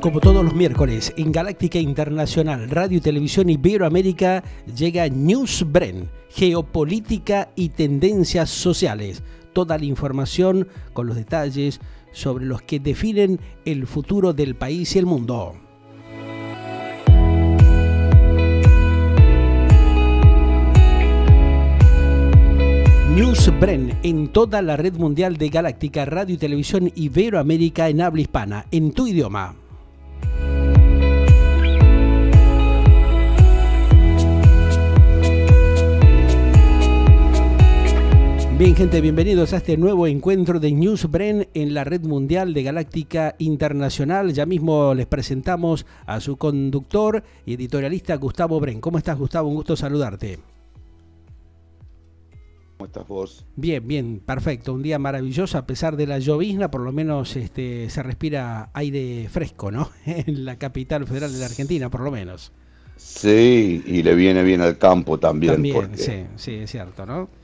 Como todos los miércoles, en Galáctica Internacional, Radio y Televisión Iberoamérica llega Newsbren, Geopolítica y Tendencias Sociales. Toda la información con los detalles sobre los que definen el futuro del país y el mundo. Newsbren en toda la red mundial de Galáctica, Radio y Televisión Iberoamérica en habla hispana, en tu idioma. Bien gente, bienvenidos a este nuevo encuentro de News Newsbren en la red mundial de Galáctica Internacional. Ya mismo les presentamos a su conductor y editorialista Gustavo Bren. ¿Cómo estás Gustavo? Un gusto saludarte. ¿Cómo estás vos? Bien, bien, perfecto. Un día maravilloso a pesar de la llovizna, por lo menos este, se respira aire fresco, ¿no? en la capital federal de la Argentina, por lo menos. Sí, y le viene bien al campo también. También, sí, sí, es cierto, ¿no?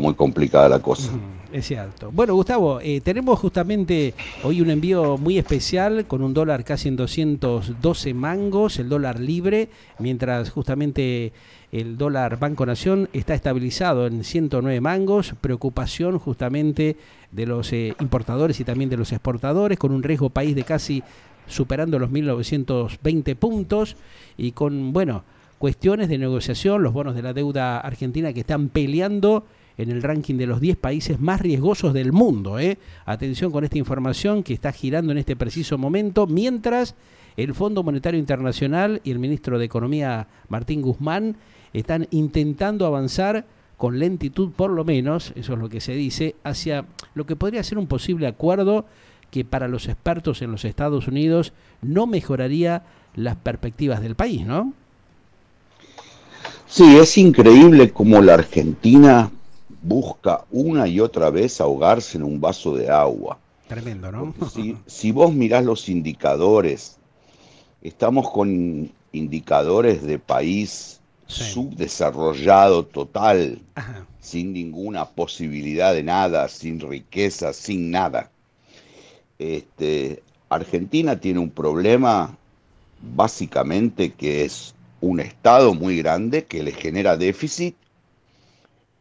muy complicada la cosa. Es cierto. Bueno, Gustavo, eh, tenemos justamente hoy un envío muy especial con un dólar casi en 212 mangos, el dólar libre, mientras justamente el dólar Banco Nación está estabilizado en 109 mangos, preocupación justamente de los eh, importadores y también de los exportadores, con un riesgo país de casi superando los 1920 puntos y con, bueno, cuestiones de negociación, los bonos de la deuda argentina que están peleando en el ranking de los 10 países más riesgosos del mundo. ¿eh? Atención con esta información que está girando en este preciso momento, mientras el Fondo Monetario Internacional y el ministro de Economía Martín Guzmán están intentando avanzar con lentitud, por lo menos, eso es lo que se dice, hacia lo que podría ser un posible acuerdo que para los expertos en los Estados Unidos no mejoraría las perspectivas del país, ¿no? Sí, es increíble como la Argentina busca una y otra vez ahogarse en un vaso de agua. Tremendo, ¿no? Si, vos mirás los indicadores, estamos con indicadores de país subdesarrollado total, sin ninguna posibilidad de nada, sin riqueza, sin nada. Este, Argentina tiene un problema básicamente que es un Estado muy grande que le genera déficit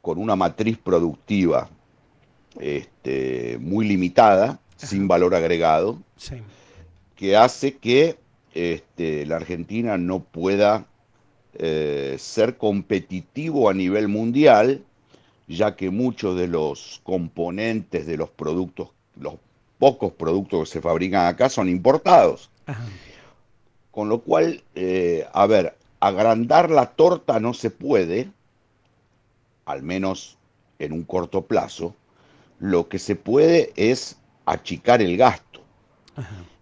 con una matriz productiva este, muy limitada, sin valor agregado, que hace que este, la Argentina no pueda eh, ser competitivo a nivel mundial, ya que muchos de los componentes de los productos, los pocos productos que se fabrican acá son importados. Con lo cual, eh, a ver, agrandar la torta no se puede, al menos en un corto plazo, lo que se puede es achicar el gasto.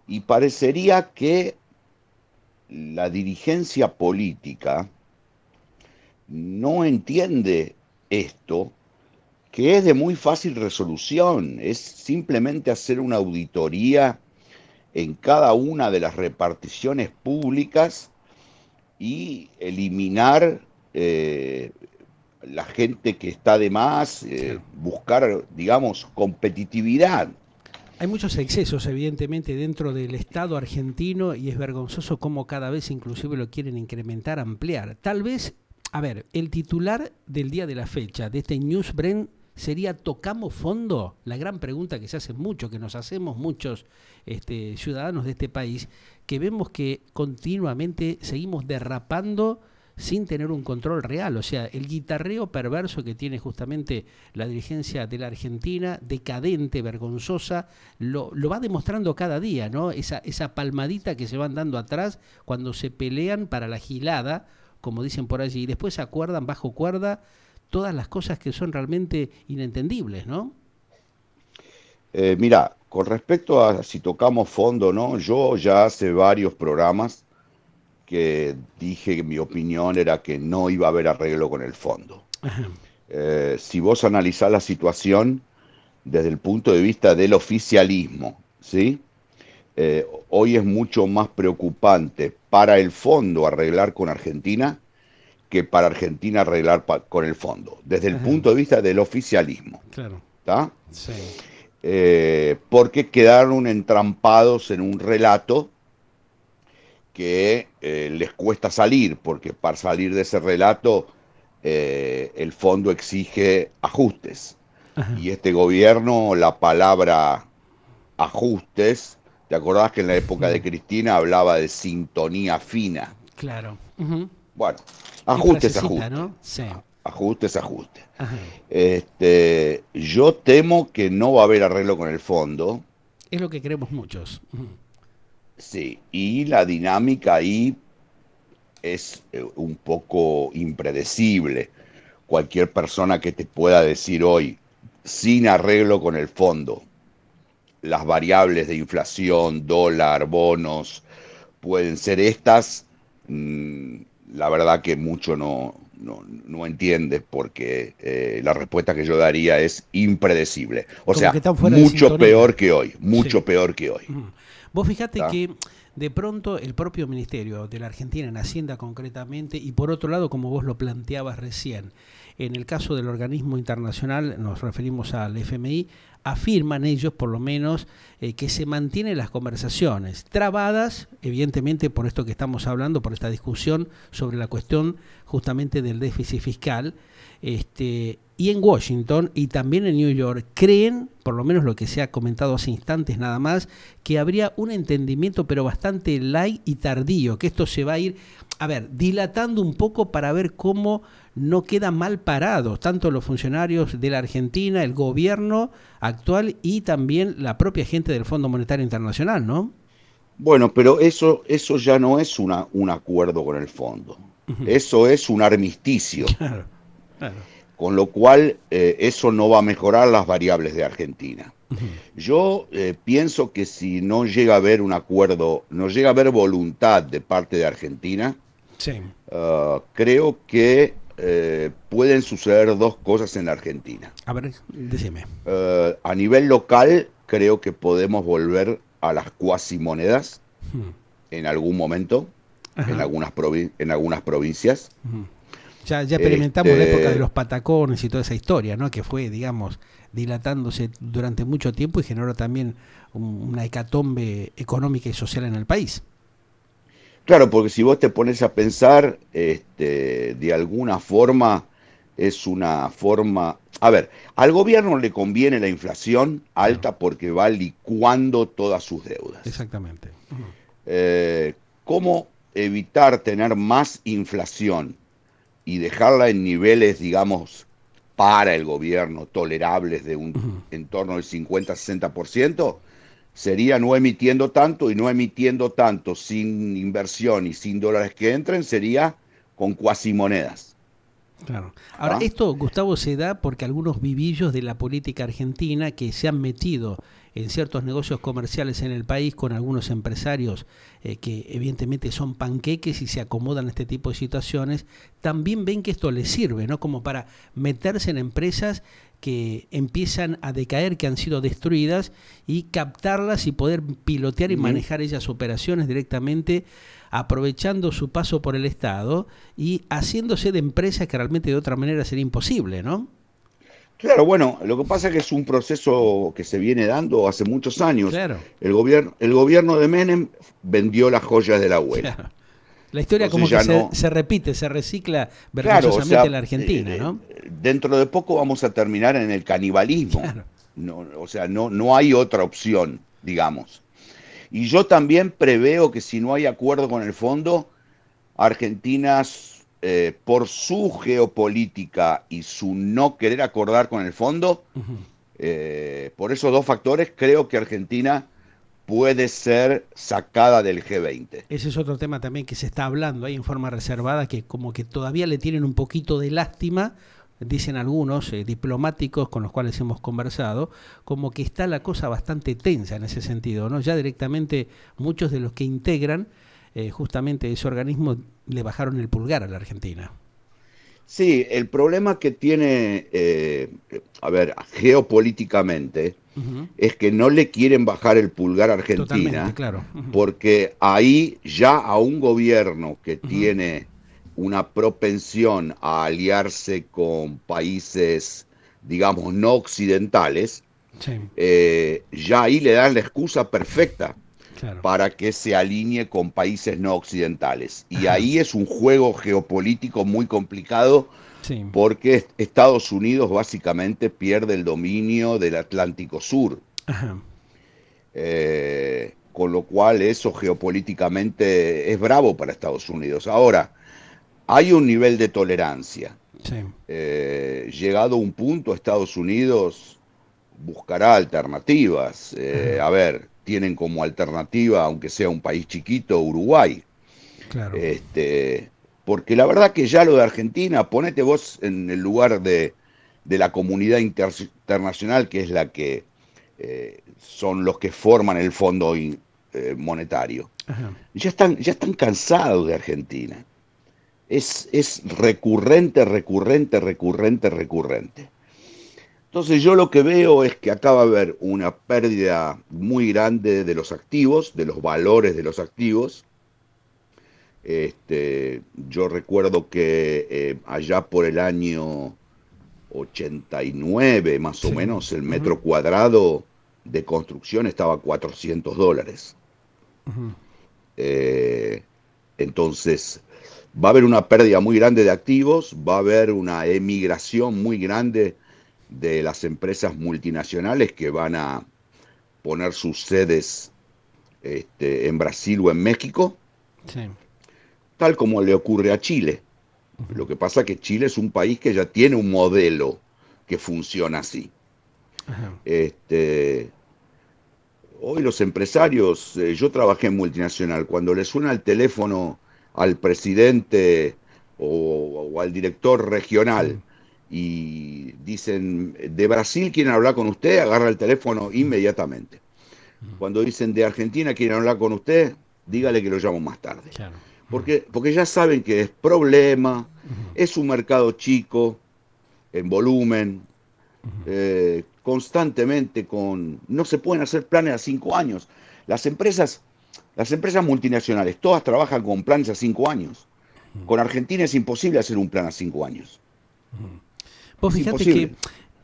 Y parecería que la dirigencia política no entiende esto, que es de muy fácil resolución, es simplemente hacer una auditoría en cada una de las reparticiones públicas y eliminar eh, la gente que está de más, eh, buscar, digamos, competitividad. Hay muchos excesos, evidentemente, dentro del Estado argentino y es vergonzoso cómo cada vez inclusive lo quieren incrementar, ampliar. Tal vez, a ver, el titular del día de la fecha de este Newsbren sería ¿tocamos fondo? La gran pregunta que se hace mucho, que nos hacemos muchos este, ciudadanos de este país, que vemos que continuamente seguimos derrapando sin tener un control real. O sea, el guitarreo perverso que tiene justamente la dirigencia de la Argentina, decadente, vergonzosa, lo, lo va demostrando cada día, ¿no? Esa, esa palmadita que se van dando atrás cuando se pelean para la gilada, como dicen por allí, y después acuerdan bajo cuerda todas las cosas que son realmente inentendibles, ¿no? Eh, mira, con respecto a si tocamos fondo no, yo ya hace varios programas que dije que mi opinión era que no iba a haber arreglo con el fondo. Eh, si vos analizás la situación desde el punto de vista del oficialismo, ¿sí? Eh, hoy es mucho más preocupante para el fondo arreglar con Argentina que para Argentina arreglar con el fondo, desde el punto de vista del oficialismo. Claro. Eh, porque quedaron entrampados en un relato que eh, les cuesta salir, porque para salir de ese relato eh, el fondo exige ajustes. Y este gobierno, la palabra ajustes, ¿te acordás que en la época de Cristina hablaba de sintonía fina? Claro. Bueno, ajustes, ajustes. Ajustes, ajustes. Este, yo temo que no va a haber arreglo con el fondo. Es lo que creemos muchos. Sí, y la dinámica ahí es eh, un poco impredecible. Cualquier persona que te pueda decir hoy, sin arreglo con el fondo, las variables de inflación, dólar, bonos, pueden ser estas, mm, la verdad que mucho no, no, no entiendes porque eh, la respuesta que yo daría es impredecible. O sea, mucho peor que hoy, mucho peor que hoy. Vos fijate que de pronto el propio Ministerio de la Argentina, en Hacienda concretamente, y por otro lado, como vos lo planteabas recién, en el caso del organismo internacional, nos referimos al FMI, afirman ellos, por lo menos, eh, que se mantienen las conversaciones, trabadas, evidentemente, por esto que estamos hablando, por esta discusión sobre la cuestión justamente del déficit fiscal, este, y en Washington y también en New York creen, por lo menos lo que se ha comentado hace instantes nada más, que habría un entendimiento pero bastante light y tardío, que esto se va a ir, a ver, dilatando un poco para ver cómo no queda mal parado tanto los funcionarios de la Argentina, el gobierno actual y también la propia gente del Fondo Monetario Internacional, ¿no? Bueno, pero eso, eso ya no es una, un acuerdo con el fondo. Eso es un armisticio. Claro, claro con lo cual eh, eso no va a mejorar las variables de Argentina. Yo eh, pienso que si no llega a haber un acuerdo, no llega a haber voluntad de parte de Argentina, ah, creo que eh, pueden suceder dos cosas en Argentina. A ver, decime. Ah, a nivel local, creo que podemos volver a las cuasimonedas en algún momento, en algunas, en algunas provincias. Ya, este, experimentamos la época de eh, los patacones y toda esa historia, ¿no? Que fue, digamos, dilatándose durante mucho tiempo y generó también una hecatombe económica y social en el país. Claro, porque si vos te pones a pensar, este, de alguna forma es una forma... A ver, al gobierno le conviene la inflación alta porque va licuando todas sus deudas. Exactamente. Eh, ¿Cómo evitar tener más inflación? y dejarla en niveles, digamos, para el gobierno tolerables de un entorno en torno del 50-60%, sería no emitiendo tanto y no emitiendo tanto sin inversión y sin dólares que entren, sería con cuasimonedas Claro. Ahora, ah. esto, Gustavo, se da porque algunos vivillos de la política argentina que se han metido en ciertos negocios comerciales en el país con algunos empresarios eh, que evidentemente son panqueques y se acomodan a este tipo de situaciones, también ven que esto les sirve, ¿no? Como para meterse en empresas que empiezan a decaer, que han sido destruidas, y captarlas y poder pilotear y manejar esas operaciones directamente, aprovechando su paso por el Estado y haciéndose de empresas que realmente de otra manera sería imposible, ¿no? Claro, bueno, lo que pasa es que es un proceso que se viene dando hace muchos años. El, gobierno, el gobierno de Menem vendió las joyas de la abuela. La historia como que se, repite, se recicla vergonzosamente en la Argentina, eh, eh, ¿no? Dentro de poco vamos a terminar en el canibalismo. o sea, no, no hay otra opción, digamos. Y yo también preveo que si no hay acuerdo con el fondo, Argentina, eh, por su geopolítica y su no querer acordar con el fondo, por esos dos factores, creo que Argentina puede ser sacada del G20. Ese es otro tema también que se está hablando ahí en forma reservada, que como que todavía le tienen un poquito de lástima, dicen algunos eh, diplomáticos con los cuales hemos conversado, como que está la cosa bastante tensa en ese sentido, ¿no? Ya directamente muchos de los que integran eh, justamente ese organismo le bajaron el pulgar a la Argentina. Sí, el problema que tiene, eh, a ver, geopolíticamente, es que no le quieren bajar el pulgar a Argentina, claro. porque ahí ya a un gobierno que tiene una propensión a aliarse con países, digamos, no occidentales, eh, ya ahí le dan la excusa perfecta para que se alinee con países no occidentales. Y ahí es un juego geopolítico muy complicado porque Estados Unidos básicamente pierde el dominio del Atlántico Sur. Eh, con lo cual eso geopolíticamente es bravo para Estados Unidos. Ahora, hay un nivel de tolerancia. Eh, llegado un punto, Estados Unidos buscará alternativas. Eh, a ver, tienen como alternativa, aunque sea un país chiquito, Uruguay. Este, porque la verdad que ya lo de Argentina, ponete vos en el lugar de, la comunidad internacional, que es la que eh, son los que forman el fondo eh, monetario. Ya, están, ya están cansados de Argentina. Es, es recurrente, recurrente, recurrente, recurrente. Entonces yo lo que veo es que acá va a haber una pérdida muy grande de los activos, de los valores de los activos. Este, yo recuerdo que eh, allá por el año 89 más o menos el metro cuadrado de construcción estaba a 400 dólares. Eh, entonces, va a haber una pérdida muy grande de activos, va a haber una emigración muy grande de las empresas multinacionales que van a poner sus sedes este, en Brasil o en México, tal como le ocurre a Chile. Lo que pasa es que Chile es un país que ya tiene un modelo que funciona así. Este, hoy los empresarios, eh, yo trabajé en multinacional, cuando le suena el teléfono al presidente o al director regional, y dicen, de Brasil quieren hablar con usted, agarra el teléfono inmediatamente. Cuando dicen, de Argentina quieren hablar con usted, dígale que lo llamo más tarde. Porque, porque ya saben que es problema, es un mercado chico, en volumen, eh, constantemente con... No se pueden hacer planes a cinco años. Las empresas, las empresas multinacionales, todas trabajan con planes a cinco años. Con Argentina es imposible hacer un plan a cinco años. Vos fijate que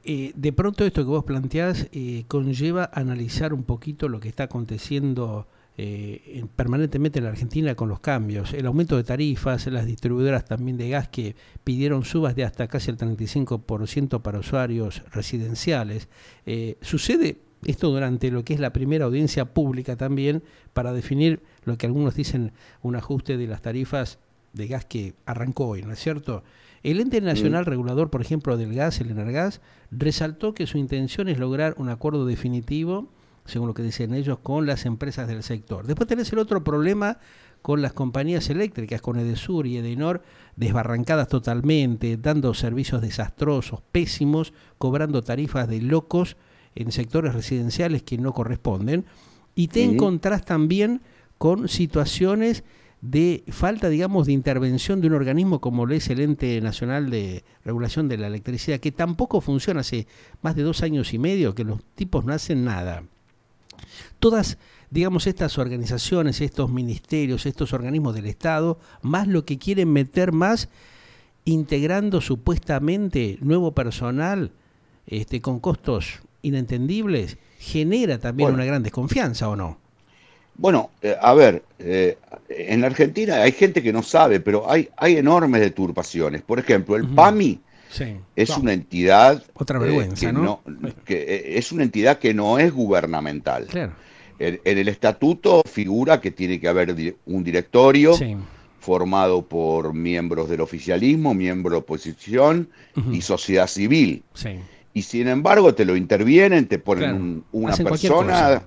eh, de pronto esto que vos planteás eh, conlleva analizar un poquito lo que está aconteciendo eh, permanentemente en la Argentina con los cambios, el aumento de tarifas, las distribuidoras también de gas que pidieron subas de hasta casi el 35% para usuarios residenciales. sucede esto durante lo que es la primera audiencia pública también para definir lo que algunos dicen un ajuste de las tarifas de gas que arrancó hoy, ¿no es cierto? El ente mm. nacional regulador, por ejemplo, del gas, el Energas, resaltó que su intención es lograr un acuerdo definitivo, según lo que dicen ellos, con las empresas del sector. Después tenés el otro problema con las compañías eléctricas, con Edesur y Edenor, desbarrancadas totalmente, dando servicios desastrosos, pésimos, cobrando tarifas de locos en sectores residenciales que no corresponden. Y te encontrás también con situaciones de falta, digamos, de intervención de un organismo como lo es el Ente Nacional de Regulación de la Electricidad, que tampoco funciona hace más de dos años y medio, que los tipos no hacen nada. Todas, digamos, estas organizaciones, estos ministerios, estos organismos del Estado, más lo que quieren meter más, integrando supuestamente nuevo personal este, con costos inentendibles, genera también una gran desconfianza, ¿o no? Bueno, eh, a ver, eh, en la Argentina hay gente que no sabe, pero hay, hay enormes deturpaciones. Por ejemplo, el PAMI es una entidad. Eh, que ¿no? es una entidad que no es gubernamental. En, el estatuto figura que tiene que haber un directorio formado por miembros del oficialismo, miembros de oposición y sociedad civil. Y sin embargo, te lo intervienen, te ponen una persona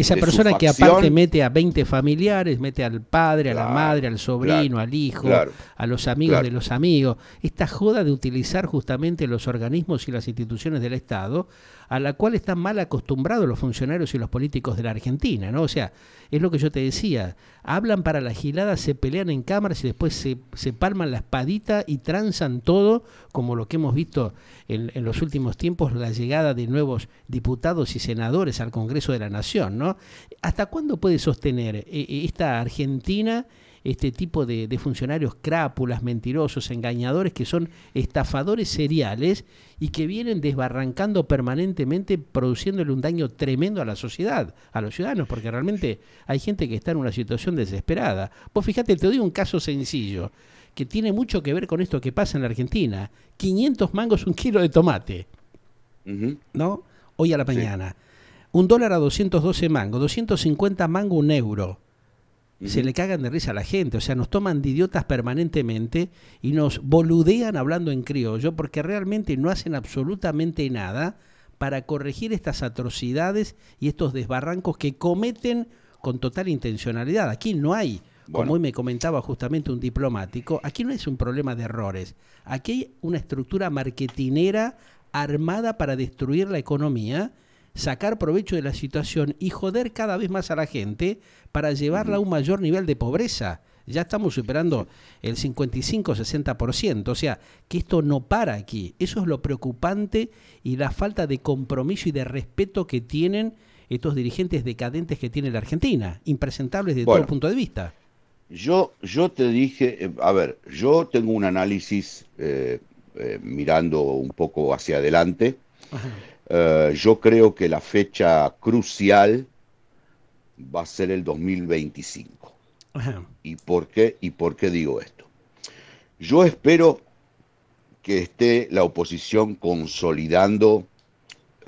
esa persona que aparte mete a 20 familiares, mete al padre, a la madre, al sobrino, al hijo, a los amigos de los amigos, esta joda de utilizar justamente los organismos y las instituciones del Estado a la cual están mal acostumbrados los funcionarios y los políticos de la Argentina, ¿no? O sea, es lo que yo te decía, hablan para la gilada, se pelean en cámaras y después se, se palman la espadita y tranzan todo, como lo que hemos visto en, en los últimos tiempos, la llegada de nuevos diputados y senadores al Congreso de la Nación, ¿no? ¿Hasta cuándo puede sostener eh, eh, esta Argentina? este tipo de, funcionarios crápulas, mentirosos, engañadores, que son estafadores seriales y que vienen desbarrancando permanentemente, produciéndole un daño tremendo a la sociedad, a los ciudadanos, porque realmente hay gente que está en una situación desesperada. Vos fíjate, te doy un caso sencillo, que tiene mucho que ver con esto que pasa en la Argentina. 500 mangos un kilo de tomate, ¿no? Hoy a la mañana. Un dólar a 212 mangos, 250 mangos un euro. Se le cagan de risa a la gente, o sea, nos toman de idiotas permanentemente y nos boludean hablando en criollo porque realmente no hacen absolutamente nada para corregir estas atrocidades y estos desbarrancos que cometen con total intencionalidad. Aquí no hay, como hoy me comentaba justamente un diplomático, aquí no es un problema de errores, aquí hay una estructura marketinera armada para destruir la economía sacar provecho de la situación y joder cada vez más a la gente para llevarla a un mayor nivel de pobreza. Ya estamos superando el 55-60%, o sea, que esto no para aquí. Eso es lo preocupante y la falta de compromiso y de respeto que tienen estos dirigentes decadentes que tiene la Argentina, impresentables desde todo todo punto de vista. Yo, yo te dije, eh, a ver, yo tengo un análisis eh, eh, mirando un poco hacia adelante. Eh, yo creo que la fecha crucial va a ser el 2025. ¿Y por qué? ¿Y por qué digo esto? Yo espero que esté la oposición consolidando.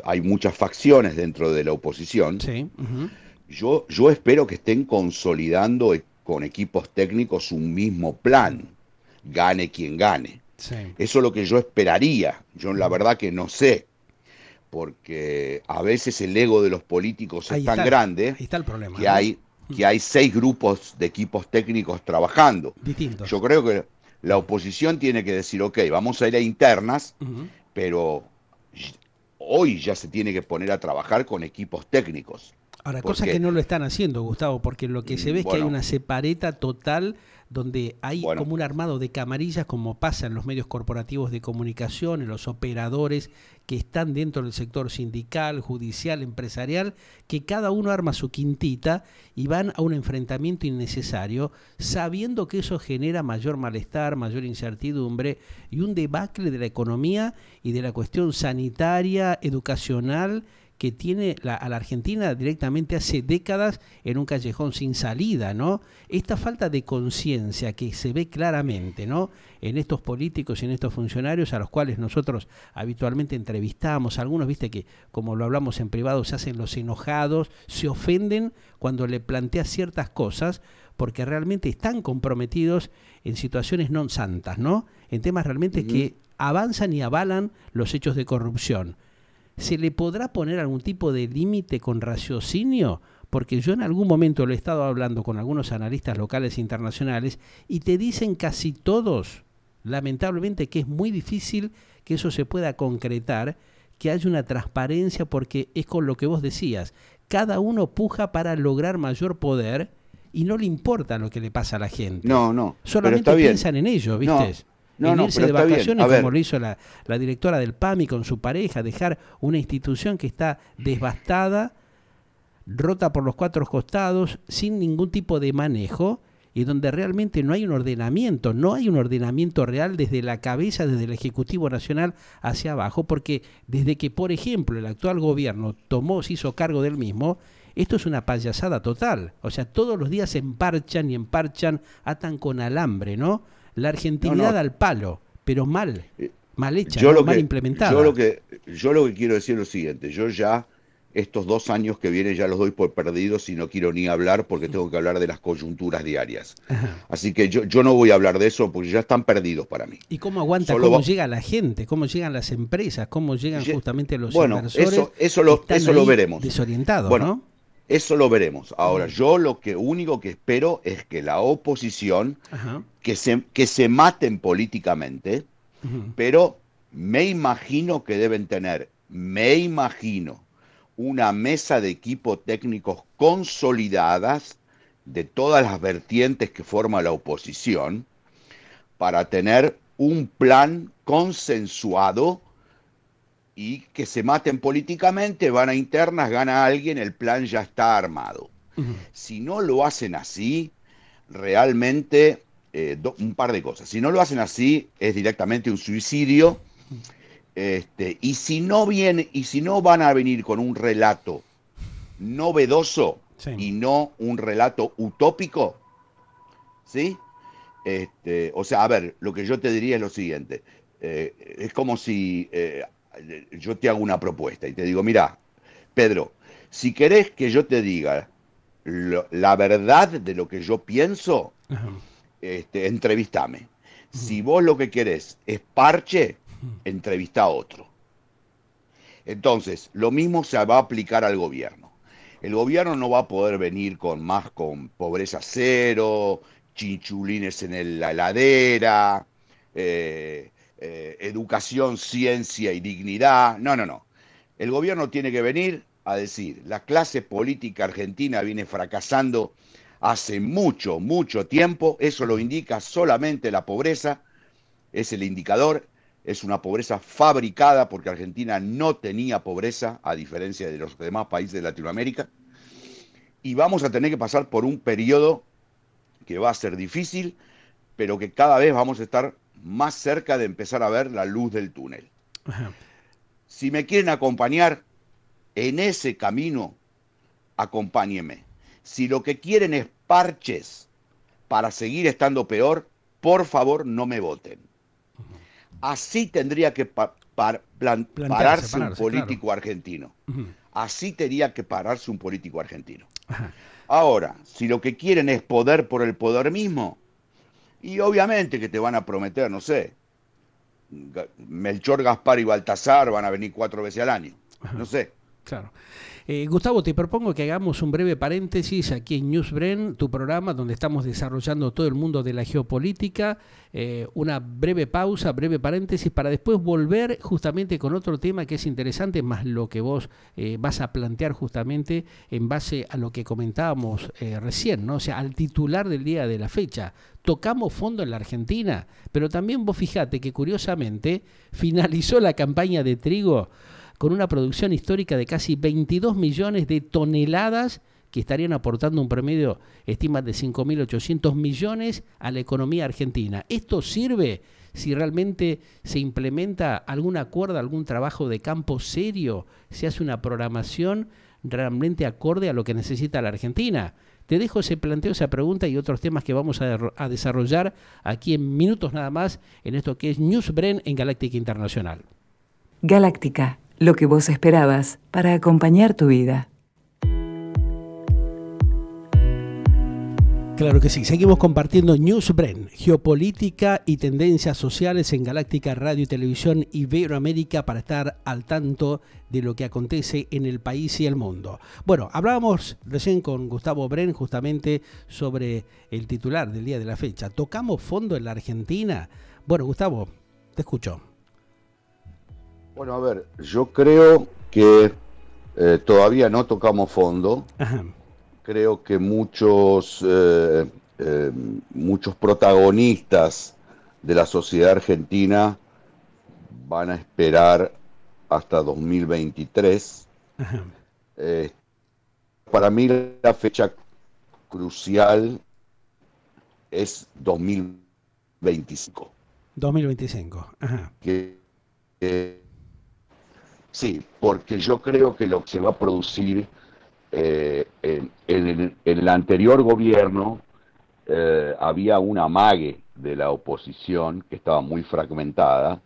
Hay muchas facciones dentro de la oposición. yo, yo espero que estén consolidando e-, con equipos técnicos un mismo plan, gane quien gane. Eso es lo que yo esperaría. Yo la verdad que no sé porque a veces el ego de los políticos es tan grande que, hay, que hay seis grupos de equipos técnicos trabajando. Yo creo que la oposición tiene que decir, ok, vamos a ir a internas, pero hoy ya se tiene que poner a trabajar con equipos técnicos. Ahora, cosas que no lo están haciendo, Gustavo, porque lo que se ve es que hay una separeta total donde hay como un armado de camarillas, como pasa en los medios corporativos de comunicación, en los operadores que están dentro del sector sindical, judicial, empresarial, que cada uno arma su quintita y van a un enfrentamiento innecesario, sabiendo que eso genera mayor malestar, mayor incertidumbre y un debacle de la economía y de la cuestión sanitaria, educacional que tiene a la Argentina directamente hace décadas en un callejón sin salida, ¿no? Esta falta de conciencia que se ve claramente, ¿no? En estos políticos y en estos funcionarios a los cuales nosotros habitualmente entrevistamos, algunos, viste que como lo hablamos en privado, se hacen los enojados, se ofenden cuando le plantea ciertas cosas, porque realmente están comprometidos en situaciones no santas, ¿no? En temas realmente que avanzan y avalan los hechos de corrupción. ¿se le podrá poner algún tipo de límite con raciocinio? Porque yo en algún momento lo he estado hablando con algunos analistas locales e internacionales y te dicen casi todos, lamentablemente, que es muy difícil que eso se pueda concretar, que haya una transparencia porque es con lo que vos decías, cada uno puja para lograr mayor poder y no le importa lo que le pasa a la gente. No, no. Solamente piensan en ello, ¿viste? de vacaciones como lo hizo la, directora del PAMI con su pareja, dejar una institución que está devastada, rota por los cuatro costados, sin ningún tipo de manejo y donde realmente no hay un ordenamiento, no hay un ordenamiento real desde la cabeza, desde el Ejecutivo Nacional hacia abajo, porque desde que, por ejemplo, el actual gobierno tomó, se hizo cargo del mismo, esto es una payasada total. O sea, todos los días se emparchan y emparchan, atan con alambre, ¿no? La argentinidad al palo, pero mal, eh, mal hecha, mal implementada. Yo lo, que, yo lo que quiero decir es lo siguiente, yo ya estos dos años que vienen ya los doy por perdidos y no quiero ni hablar porque tengo que hablar de las coyunturas diarias. Así que yo, yo, no voy a hablar de eso porque ya están perdidos para mí. ¿Y cómo aguanta? ¿Cómo llega la gente? ¿Cómo llegan las empresas? ¿Cómo llegan justamente los bueno, Eso, eso, lo, eso lo veremos. Desorientado, ¿no? Eso lo veremos. Ahora, mm. yo lo que único que espero es que la oposición, que, se, que se maten políticamente, pero me imagino que deben tener, me imagino, una mesa de equipo técnicos consolidadas de todas las vertientes que forma la oposición para tener un plan consensuado y que se maten políticamente, van a internas, gana alguien, el plan ya está armado. Si no lo hacen así, realmente eh, un par de cosas. Si no lo hacen así, es directamente un suicidio. Este, y, si no viene, y si no van a venir con un relato novedoso y no un relato utópico, ¿sí? Este, o sea, a ver, lo que yo te diría es lo siguiente. Eh, es como si eh, yo te hago una propuesta y te digo, mira, Pedro, si querés que yo te diga la verdad de lo que yo pienso, este, entrevistame. Si vos lo que querés es parche, entrevista a otro. Entonces, lo mismo se va a aplicar al gobierno. El gobierno no va a poder venir con más con pobreza cero, chinchulines en la heladera, eh, eh, educación, ciencia y dignidad. No, no, no. El gobierno tiene que venir a decir, la clase política argentina viene fracasando hace mucho, mucho tiempo, eso lo indica solamente la pobreza, es el indicador, es una pobreza fabricada porque Argentina no tenía pobreza, a diferencia de los demás países de Latinoamérica, y vamos a tener que pasar por un periodo que va a ser difícil, pero que cada vez vamos a estar más cerca de empezar a ver la luz del túnel. Si me quieren acompañar en ese camino, acompáñeme. Si lo que quieren es parches para seguir estando peor, por favor no me voten. Así tendría que pararse, un político argentino. Así tendría que pararse un político argentino. Ahora, si lo que quieren es poder por el poder mismo, y obviamente que te van a prometer, no sé, Melchor, Gaspar y Baltasar van a venir cuatro veces al año. No sé. Claro. Eh, Gustavo, te propongo que hagamos un breve paréntesis aquí en Newsbren, tu programa donde estamos desarrollando todo el mundo de la geopolítica. Eh, una breve pausa, breve paréntesis para después volver justamente con otro tema que es interesante, más lo que vos eh, vas a plantear justamente en base a lo que comentábamos recién, ¿no? O sea, al titular del día de la fecha. Tocamos fondo en la Argentina, pero también vos fijate que curiosamente finalizó la campaña de trigo con una producción histórica de casi 22 millones de toneladas que estarían aportando un promedio, estima, de 5.800 millones a la economía argentina. Esto sirve si realmente se implementa algún acuerdo, algún trabajo de campo serio, se hace una programación realmente acorde a lo que necesita la Argentina. Te dejo ese planteo, esa pregunta y otros temas que vamos a, desarrollar aquí en minutos nada más en esto que es Newsbren en Galáctica Internacional. Galáctica lo que vos esperabas para acompañar tu vida. Claro que sí, seguimos compartiendo news Newsbren, geopolítica y tendencias sociales en Galáctica Radio y Televisión Iberoamérica para estar al tanto de lo que acontece en el país y el mundo. Bueno, hablábamos recién con Gustavo Bren justamente sobre el titular del día de la fecha. ¿Tocamos fondo en la Argentina? Bueno, Gustavo, te escucho. Bueno, a ver, yo creo que eh, todavía no tocamos fondo. Creo que muchos, eh, eh, muchos protagonistas de la sociedad argentina van a esperar hasta 2023. para mí la fecha crucial es 2025. 2025, ajá. que Sí, porque yo creo que lo que se va a producir eh, en, el, anterior gobierno eh, había un amague de la oposición que estaba muy fragmentada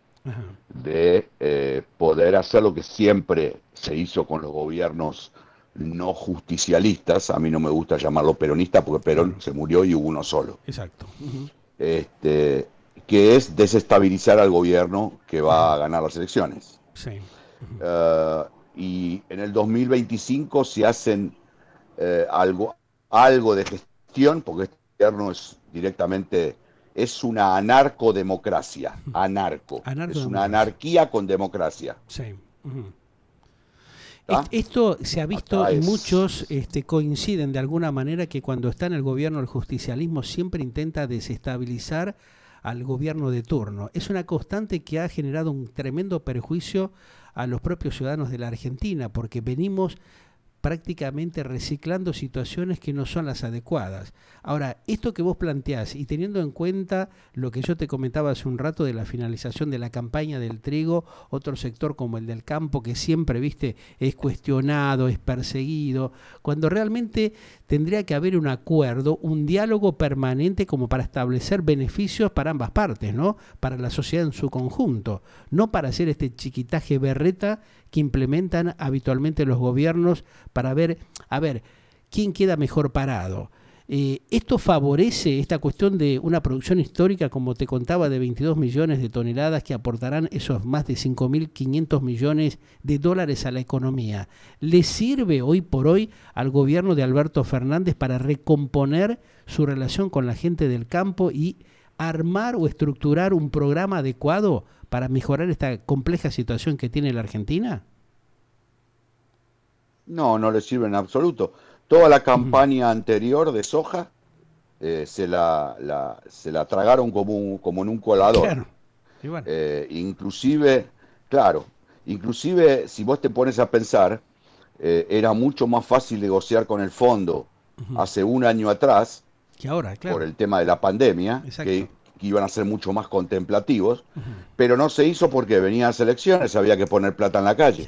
de eh, poder hacer lo que siempre se hizo con los gobiernos no justicialistas, a mí no me gusta llamarlo peronista porque Perón se murió y hubo uno solo. Exacto. Este, que es desestabilizar al gobierno que va a ganar las elecciones. Sí. Eh, y en el 2025 se hacen eh, algo, algo de gestión, porque este gobierno es directamente, es una anarcodemocracia, anarco. anarco es una anarquía con democracia. Esto se ha visto y muchos este, coinciden de alguna manera que cuando está en el gobierno el justicialismo siempre intenta desestabilizar al gobierno de turno. Es una constante que ha generado un tremendo perjuicio a los propios ciudadanos de la Argentina, porque venimos prácticamente reciclando situaciones que no son las adecuadas. Ahora, esto que vos planteás, y teniendo en cuenta lo que yo te comentaba hace un rato de la finalización de la campaña del trigo, otro sector como el del campo que siempre, viste, es cuestionado, es perseguido, cuando realmente tendría que haber un acuerdo, un diálogo permanente como para establecer beneficios para ambas partes, ¿no? Para la sociedad en su conjunto, no para hacer este chiquitaje berreta que implementan habitualmente los gobiernos para ver, a ver, quién queda mejor parado. Eh, esto favorece esta cuestión de una producción histórica, como te contaba, de 22 millones de toneladas que aportarán esos más de 5.500 millones de dólares a la economía. ¿Le sirve hoy por hoy al gobierno de Alberto Fernández para recomponer su relación con la gente del campo y armar o estructurar un programa adecuado para mejorar esta compleja situación que tiene la Argentina? No, no le sirve en absoluto. Toda la campaña anterior de soja eh, se, la, se la tragaron como, como en un colador. Claro. Eh, inclusive, claro, inclusive si vos te pones a pensar, eh, era mucho más fácil negociar con el fondo hace un año atrás, que ahora, claro. por el tema de la pandemia, iban a ser mucho más contemplativos, pero no se hizo porque venían las elecciones, había que poner plata en la calle.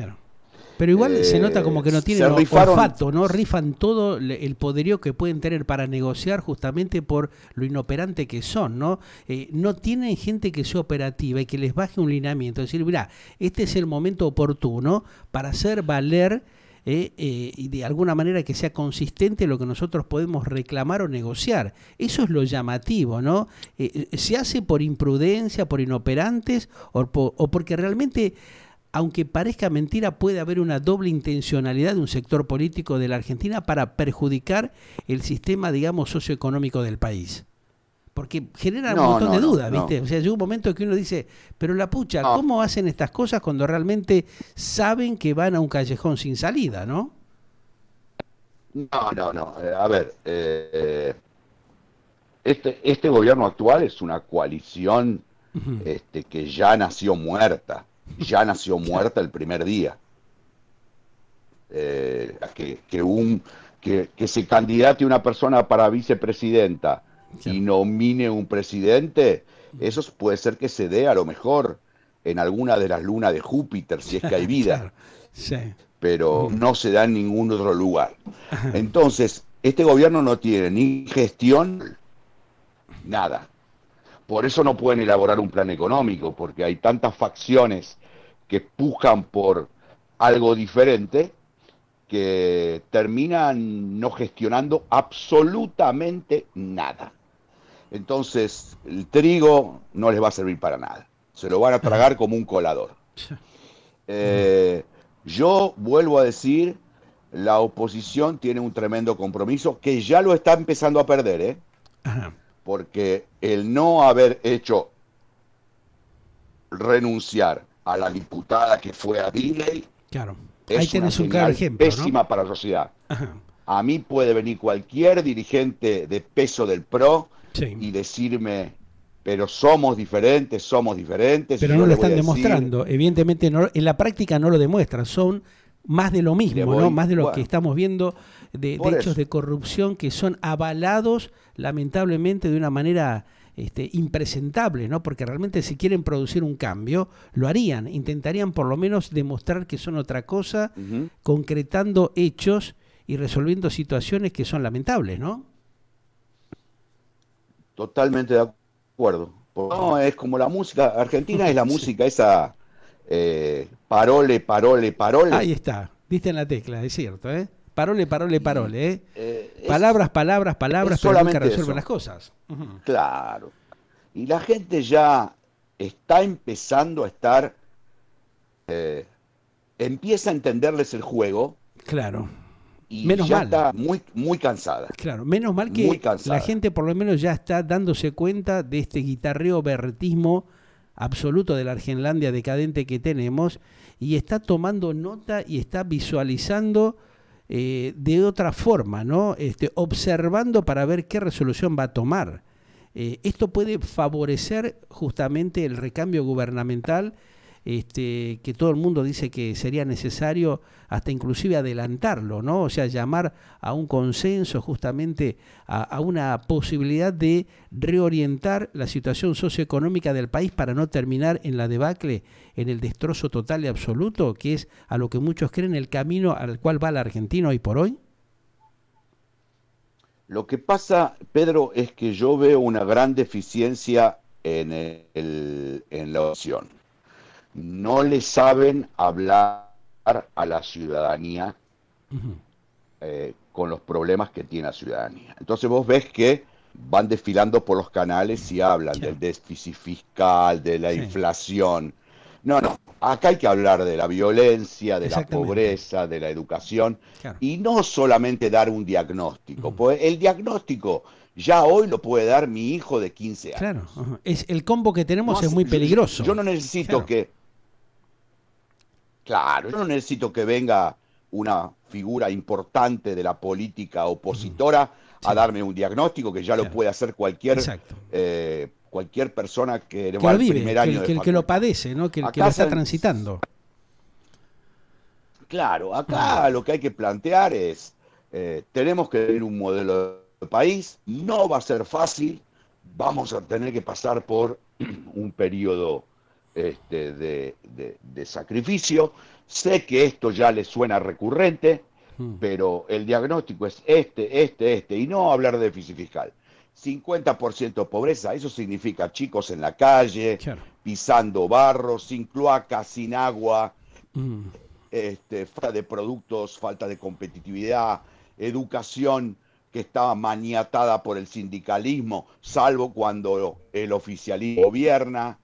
Pero igual se eh, nota como que no tienen olfato, ¿no? Rifan todo el poderío que pueden tener para negociar justamente por lo inoperante que son, ¿no? Eh, no tienen gente que sea operativa y que les baje un lineamiento. decir, mira, este es el momento oportuno para hacer valer ¿eh? Eh, y de alguna manera que sea consistente lo que nosotros podemos reclamar o negociar. Eso es lo llamativo, ¿no? Eh, se hace por imprudencia, por inoperantes o porque realmente aunque parezca mentira, puede haber una doble intencionalidad de un sector político de la Argentina para perjudicar el sistema, digamos, socioeconómico del país porque genera un montón de dudas, ¿viste? O sea, llega un momento que uno dice, pero la pucha, ¿cómo hacen estas cosas cuando realmente saben que van a un callejón sin salida, no? No, no, no. Eh, a ver, eh, eh, este, este gobierno actual es una coalición este, que ya nació muerta, ya nació muerta el primer día. que, que, un, que, que se candidate una persona para vicepresidenta y nomine un presidente, eso puede ser que se dé a lo mejor en alguna de las lunas de Júpiter, si es que hay vida. Pero no se da en ningún otro lugar. Entonces, este gobierno no tiene ni gestión, nada. Por eso no pueden elaborar un plan económico, porque hay tantas facciones que pujan por algo diferente que terminan no gestionando absolutamente nada. Entonces, el trigo no les va a servir para nada. Se lo van a tragar como un colador. Eh, yo vuelvo a decir, la oposición tiene un tremendo compromiso que ya lo está empezando a perder, ¿eh? porque el no haber hecho renunciar a la diputada que fue a Diley. claro. Ahí un Pésima para la sociedad. A mí puede venir cualquier dirigente de peso del PRO y decirme, pero somos diferentes, somos diferentes. Pero no lo están demostrando. Evidentemente, en la práctica no lo demuestran. Son más de lo mismo, ¿no? Más de lo que estamos viendo de, hechos de corrupción que son avalados, lamentablemente, de una manera este, impresentables, ¿no? porque realmente si quieren producir un cambio, lo harían, intentarían por lo menos demostrar que son otra cosa, concretando hechos y resolviendo situaciones que son lamentables, ¿no? Totalmente de acuerdo. No, es como la música, Argentina es la música esa eh, parole, parole, parole. Ahí está, viste en la tecla, es cierto, ¿eh? Parole, parole, parole, ¿eh? eh palabras, palabras, palabras, pero nunca resuelven las cosas. Claro. Y la gente ya está empezando a estar, eh, empieza a entenderles el juego. Claro. Y ya está muy, muy cansada. Claro, menos mal que la gente por lo menos ya está dándose cuenta de este guitarreo vertismo absoluto de la Argenlandia decadente que tenemos y está tomando nota y está visualizando eh, de otra forma, ¿no? Este, observando para ver qué resolución va a tomar. Eh, esto puede favorecer justamente el recambio gubernamental este, que todo el mundo dice que sería necesario hasta inclusive adelantarlo, ¿no? O sea, llamar a un consenso justamente a, una posibilidad de reorientar la situación socioeconómica del país para no terminar en la debacle, en el destrozo total y absoluto, que es a lo que muchos creen el camino al cual va la Argentina hoy por hoy. Lo que pasa, Pedro, es que yo veo una gran deficiencia en la opción no le saben hablar a la ciudadanía eh, con los problemas que tiene la ciudadanía. Entonces vos ves que van desfilando por los canales y hablan del déficit fiscal, de la inflación. No, no, acá hay que hablar de la violencia, de la pobreza, de la educación y no solamente dar un diagnóstico, pues, el diagnóstico ya hoy lo puede dar mi hijo de 15 años. Claro, es, el combo que tenemos es muy peligroso. Yo, no necesito que Claro, yo no necesito que venga una figura importante de la política opositora a darme un diagnóstico que ya lo puede hacer cualquier eh, cualquier persona que, va lo primer año de que lo padece, Que, lo está transitando. Claro, acá lo que hay que plantear es eh, tenemos que ver un modelo de país, no va a ser fácil, vamos a tener que pasar por un periodo este, de, sacrificio. Sé que esto ya le suena recurrente, hmm. pero el diagnóstico es este, este, este, y no hablar de déficit fiscal. 50% pobreza, eso significa chicos en la calle, pisando barro, sin cloaca, sin agua, hmm. este, falta de productos, falta de competitividad, educación que estaba maniatada por el sindicalismo, salvo cuando el oficialismo gobierna.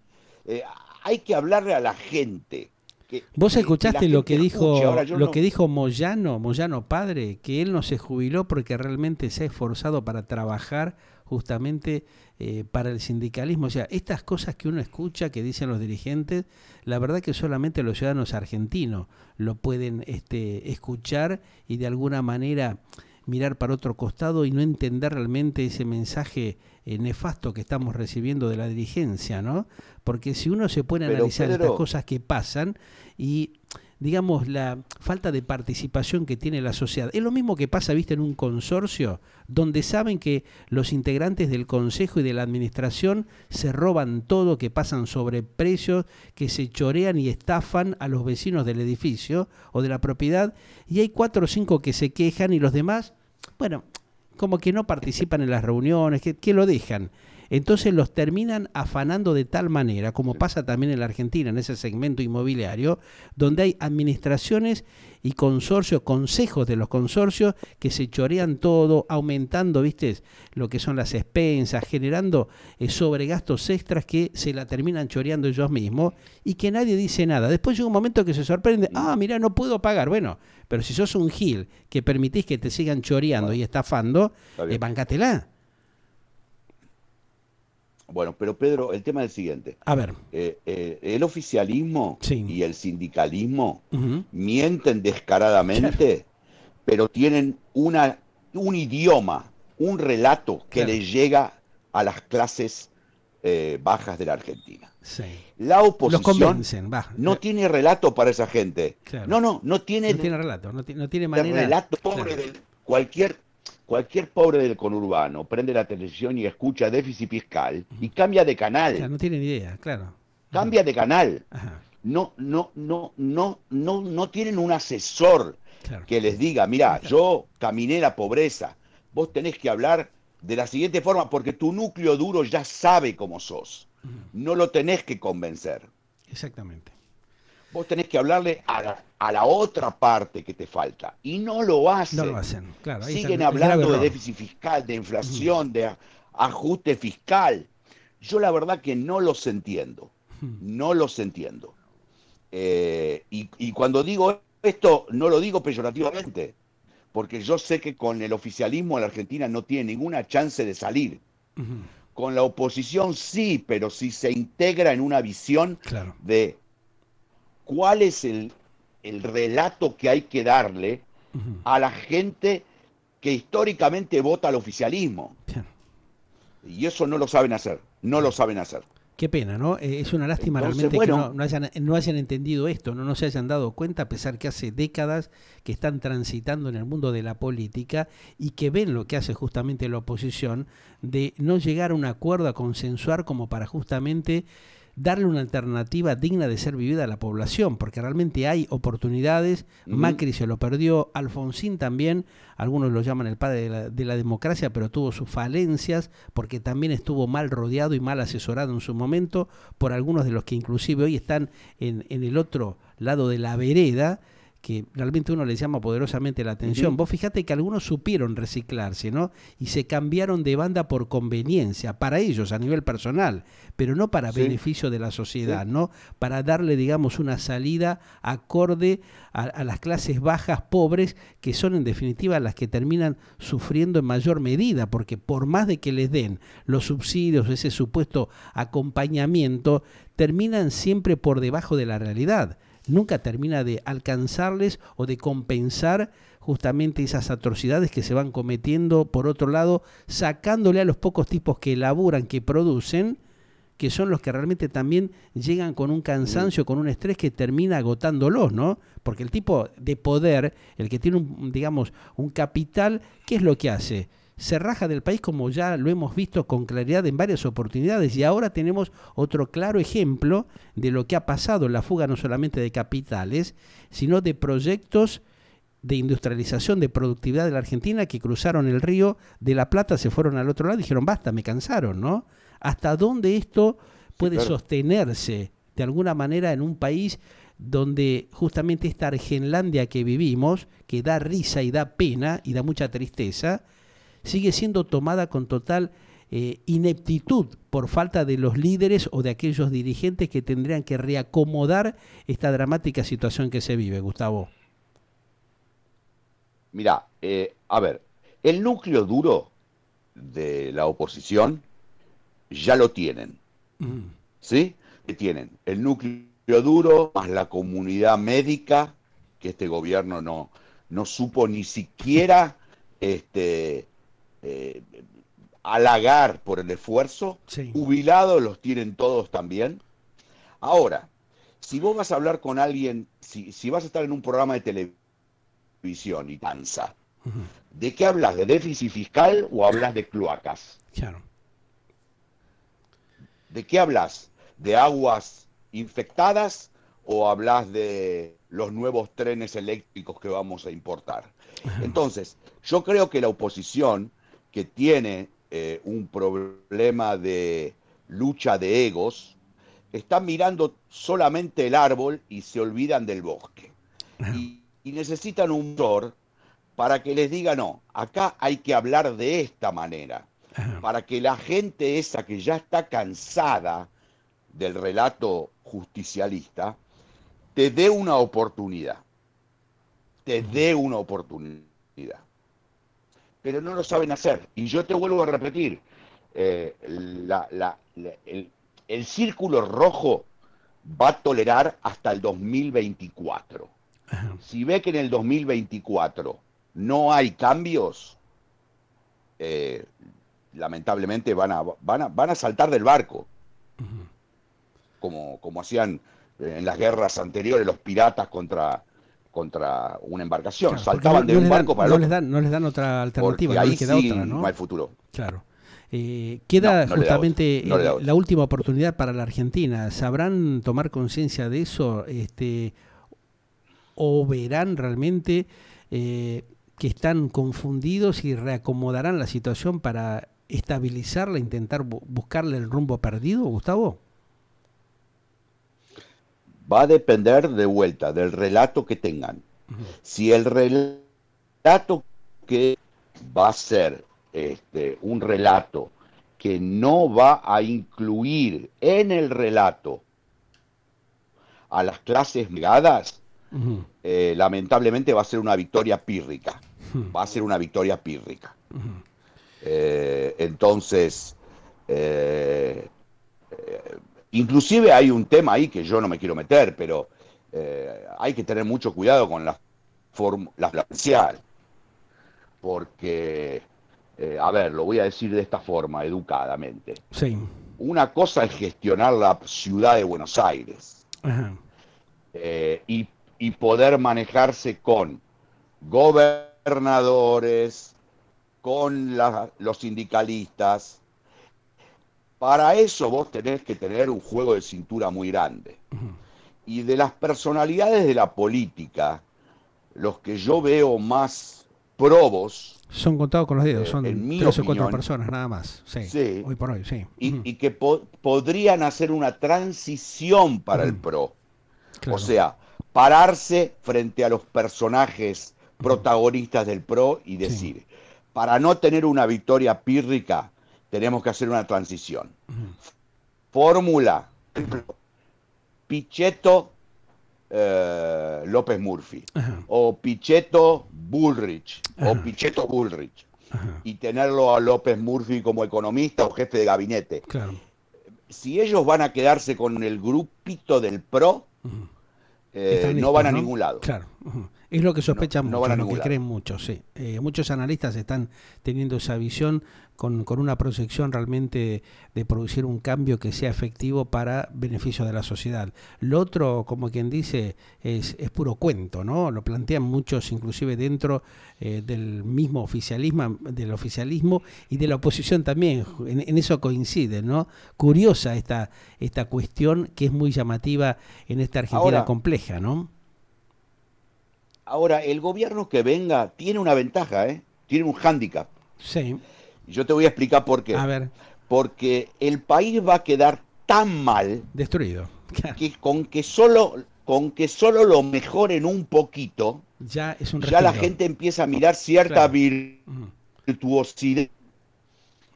Eh, hay que hablarle a la gente. Que, ¿Vos escuchaste lo que dijo lo que dijo Moyano, Moyano padre, que él no se jubiló porque realmente se ha esforzado para trabajar justamente eh, para el sindicalismo. O sea, estas cosas que uno escucha, que dicen los dirigentes, la verdad que solamente los ciudadanos argentinos lo pueden este, escuchar y de alguna manera mirar para otro costado y no entender realmente ese mensaje eh, nefasto que estamos recibiendo de la dirigencia, ¿no? Porque si uno se pone a analizar estas cosas que pasan y digamos, la falta de participación que tiene la sociedad. Es lo mismo que pasa, viste, en un consorcio, donde saben que los integrantes del consejo y de la administración se roban todo, que pasan sobre precios, que se chorean y estafan a los vecinos del edificio o de la propiedad, y hay cuatro o cinco que se quejan y los demás, bueno, como que no participan en las reuniones, que, que lo dejan. Entonces los terminan afanando de tal manera, como pasa también en la Argentina, en ese segmento inmobiliario, donde hay administraciones y consorcios, consejos de los consorcios que se chorean todo, aumentando, viste, lo que son las expensas, generando eh, sobregastos extras que se la terminan choreando ellos mismos y que nadie dice nada. Después llega un momento que se sorprende, ah, mira, no puedo pagar. Bueno, pero si sos un gil que permitís que te sigan choreando y estafando, eh, bancatela. Bueno, pero Pedro, el tema es el siguiente. A ver. Eh, eh, el oficialismo y el sindicalismo mienten descaradamente, pero tienen una, un idioma, un relato que le les llega a las clases eh, bajas de la Argentina. Sí. La oposición no tiene relato para esa gente. No, no, no tiene, no tiene relato, no, no tiene manera. El relato pobre de cualquier Cualquier pobre del conurbano prende la televisión y escucha déficit fiscal y cambia de canal. no tienen idea, claro. Cambia de canal. No, no, no, no, no, no tienen un asesor que les diga, mira, yo caminé la pobreza. Vos tenés que hablar de la siguiente forma, porque tu núcleo duro ya sabe cómo sos. No lo tenés que convencer. Exactamente vos tenés que hablarle a la, otra parte que te falta. Y no lo hacen. No lo hacen, claro. Siguen hablando de déficit fiscal, de inflación, mm. de ajuste fiscal. Yo la verdad que no los entiendo. Mm. No los entiendo. Eh, y, cuando digo esto, no lo digo peyorativamente, porque yo sé que con el oficialismo la Argentina no tiene ninguna chance de salir. Con la oposición sí, pero si se integra en una visión de cuál es el, relato que hay que darle a la gente que históricamente vota al oficialismo. Y eso no lo saben hacer, no lo saben hacer. Qué pena, ¿no? Eh, es una lástima realmente que no, hayan, no, hayan, entendido esto, no, no se hayan dado cuenta, a pesar que hace décadas que están transitando en el mundo de la política y que ven lo que hace justamente la oposición de no llegar a un acuerdo, a consensuar como para justamente darle una alternativa digna de ser vivida a la población, porque realmente hay oportunidades. Macri se lo perdió, Alfonsín también, algunos lo llaman el padre de la, democracia, pero tuvo sus falencias porque también estuvo mal rodeado y mal asesorado en su momento por algunos de los que inclusive hoy están en el otro lado de la vereda que realmente uno le llama poderosamente la atención. Vos fijate que algunos supieron reciclarse, ¿no? Y se cambiaron de banda por conveniencia, para ellos, a nivel personal, pero no para beneficio de la sociedad, ¿no? Para darle, digamos, una salida acorde a, las clases bajas, pobres, que son en definitiva las que terminan sufriendo en mayor medida, porque por más de que les den los subsidios, ese supuesto acompañamiento, terminan siempre por debajo de la realidad nunca termina de alcanzarles o de compensar justamente esas atrocidades que se van cometiendo, por otro lado, sacándole a los pocos tipos que elaboran, que producen, que son los que realmente también llegan con un cansancio, con un estrés que termina agotándolos, ¿no? Porque el tipo de poder, el que tiene un, digamos, un capital, ¿qué es lo que hace? se raja del país como ya lo hemos visto con claridad en varias oportunidades y ahora tenemos otro claro ejemplo de lo que ha pasado, la fuga no solamente de capitales, sino de proyectos de industrialización, de productividad de la Argentina que cruzaron el río de La Plata, se fueron al otro lado y dijeron, basta, me cansaron, ¿no? ¿Hasta dónde esto puede sostenerse de alguna manera en un país donde justamente esta Argenlandia que vivimos, que da risa y da pena y da mucha tristeza, sigue siendo tomada con total eh, ineptitud por falta de los líderes o de aquellos dirigentes que tendrían que reacomodar esta dramática situación que se vive, Gustavo. Mirá, eh, a ver, el núcleo duro de la oposición ya lo tienen. Mm. ¿Sí? Que tienen el núcleo duro más la comunidad médica, que este gobierno no, no supo ni siquiera este, eh, halagar por el esfuerzo. Jubilados los tienen todos también. Ahora, si vos vas a hablar con alguien, si, vas a estar en un programa de televisión y danza, ¿de qué hablas? ¿De déficit fiscal o hablas de cloacas? Claro. ¿De qué hablas? ¿De aguas infectadas o hablas de los nuevos trenes eléctricos que vamos a importar? Entonces, yo creo que la oposición que tiene eh, un problema de lucha de egos, están mirando solamente el árbol y se olvidan del bosque. Y, necesitan un mentor para que les diga, no, acá hay que hablar de esta manera, para que la gente esa que ya está cansada del relato justicialista, te dé una oportunidad, te dé una oportunidad pero no lo saben hacer. Y yo te vuelvo a repetir, eh, el, círculo rojo va a tolerar hasta el 2024. Si ve que en el 2024 no hay cambios, eh, lamentablemente van a, van, a, saltar del barco, como, como hacían en las guerras anteriores los piratas contra, contra una embarcación, saltaban de un barco para no otro. Les dan, no les dan otra alternativa, ahí queda otra, ¿no? futuro. Claro. Eh, queda justamente la última oportunidad para la Argentina. ¿Sabrán tomar conciencia de eso? Este, ¿O verán realmente eh, que están confundidos y reacomodarán la situación para estabilizarla, intentar buscarle el rumbo perdido, Gustavo? Va a depender de vuelta del relato que tengan. Si el relato que va a ser este, un relato que no va a incluir en el relato a las clases negadas, eh, lamentablemente va a ser una victoria pírrica. Va a ser una victoria pírrica. Eh, entonces, eh, Inclusive hay un tema ahí que yo no me quiero meter, pero eh, hay que tener mucho cuidado con la financiar porque, eh, a ver, lo voy a decir de esta forma, educadamente. Sí. Una cosa es gestionar la ciudad de Buenos Aires eh, y, poder manejarse con gobernadores, con los sindicalistas, para eso vos tenés que tener un juego de cintura muy grande. Y de las personalidades de la política, los que yo veo más probos. Son contados con los dedos, eh, son tres o cuatro personas nada más. Sí, Hoy por hoy, sí. Y, que podrían hacer una transición para el PRO. O sea, pararse frente a los personajes protagonistas del PRO y decir, para no tener una victoria pírrica, tenemos que hacer una transición. Fórmula, Pichetto eh, López Murphy, o Pichetto Bullrich, o Pichetto Bullrich, y tenerlo a López Murphy como economista o jefe de gabinete. Si ellos van a quedarse con el grupito del PRO, eh, no van a ningún lado. Claro. Es lo que sospechan no, lo que creen muchos, sí. Eh, muchos analistas están teniendo esa visión con, una proyección realmente de producir un cambio que sea efectivo para beneficio de la sociedad. Lo otro, como quien dice, es, puro cuento, ¿no? Lo plantean muchos, inclusive dentro eh, del mismo oficialismo, del oficialismo y de la oposición también. En, eso coinciden, ¿no? Curiosa esta, esta cuestión que es muy llamativa en esta Argentina compleja, ¿no? Ahora, el gobierno que venga tiene una ventaja, ¿eh? tiene un hándicap. Sí. Yo te voy a explicar por qué. A ver. Porque el país va a quedar tan mal. Destruido. Que con que solo con que solo lo mejoren un poquito, ya, es un ya la gente empieza a mirar cierta virtuosidad.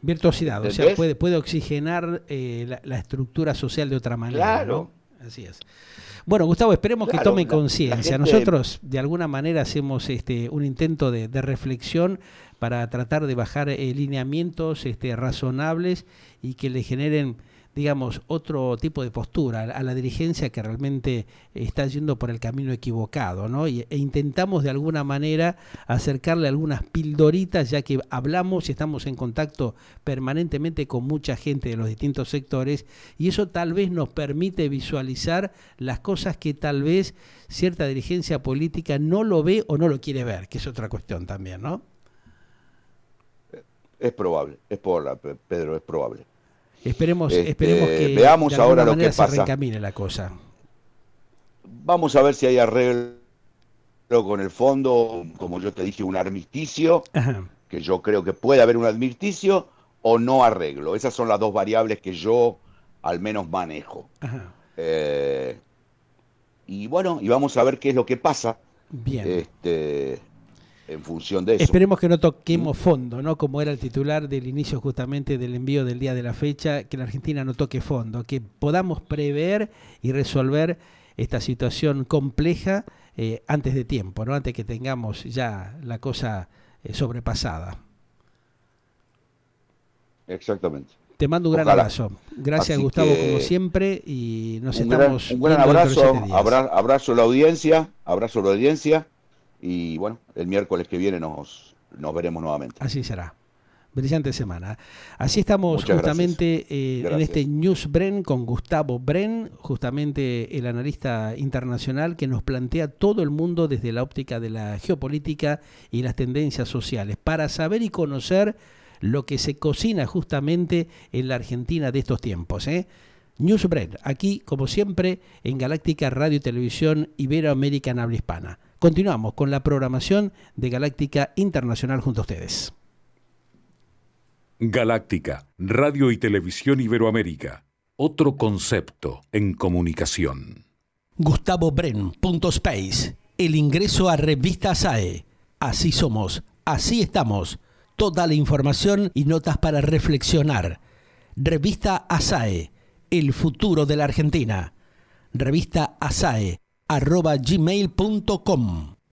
Virtuosidad, o sea, puede, puede oxigenar eh, la, estructura social de otra manera. Claro. Así es. Bueno, Gustavo, esperemos que tome conciencia. Nosotros, de alguna manera, hacemos este, un intento de, reflexión para tratar de bajar eh, lineamientos este, razonables y que le generen digamos, otro tipo de postura a la dirigencia que realmente está yendo por el camino equivocado, ¿no? E intentamos de alguna manera acercarle algunas pildoritas, ya que hablamos y estamos en contacto permanentemente con mucha gente de los distintos sectores, y eso tal vez nos permite visualizar las cosas que tal vez cierta dirigencia política no lo ve o no lo quiere ver, que es otra cuestión también, ¿no? Es probable, es probable, Pedro, es probable. Esperemos, este, esperemos que veamos ahora lo que pasa. se la cosa. Vamos a ver si hay arreglo con el fondo, como yo te dije, un armisticio, que yo creo que puede haber un armisticio o no arreglo. Esas son las dos variables que yo al menos manejo. Eh, y bueno, y vamos a ver qué es lo que pasa. Bien. Este, en función de eso. Esperemos que no toquemos mm. fondo, ¿no? Como era el titular del inicio justamente del envío del día de la fecha, que la Argentina no toque fondo, que podamos prever y resolver esta situación compleja eh, antes de tiempo, ¿no? Antes que tengamos ya la cosa eh, sobrepasada. Exactamente. Te mando un gran abrazo. Gracias, Gustavo, como siempre, y nos un estamos. un gran abrazo, abrazo a la audiencia, abrazo a la audiencia y bueno, el miércoles que viene nos, nos veremos nuevamente. Así será. Brillante semana. Así estamos justamente eh, en este News Bren con Gustavo Bren, justamente el analista internacional que nos plantea todo el mundo desde la óptica de la geopolítica y las tendencias sociales, para saber y conocer lo que se cocina justamente en la Argentina de estos tiempos. ¿eh? News Bren, aquí como siempre en Galáctica Radio y Televisión en Habla Hispana. Continuamos con la programación de Galáctica Internacional junto a ustedes. Galáctica, Radio y Televisión Iberoamérica. Otro concepto en comunicación. Gustavo Bren, punto Space. El ingreso a revista Asae, Así somos, así estamos. Toda la información y notas para reflexionar. Revista ASAE, el futuro de la Argentina. Revista ASAE arroba gmail.com.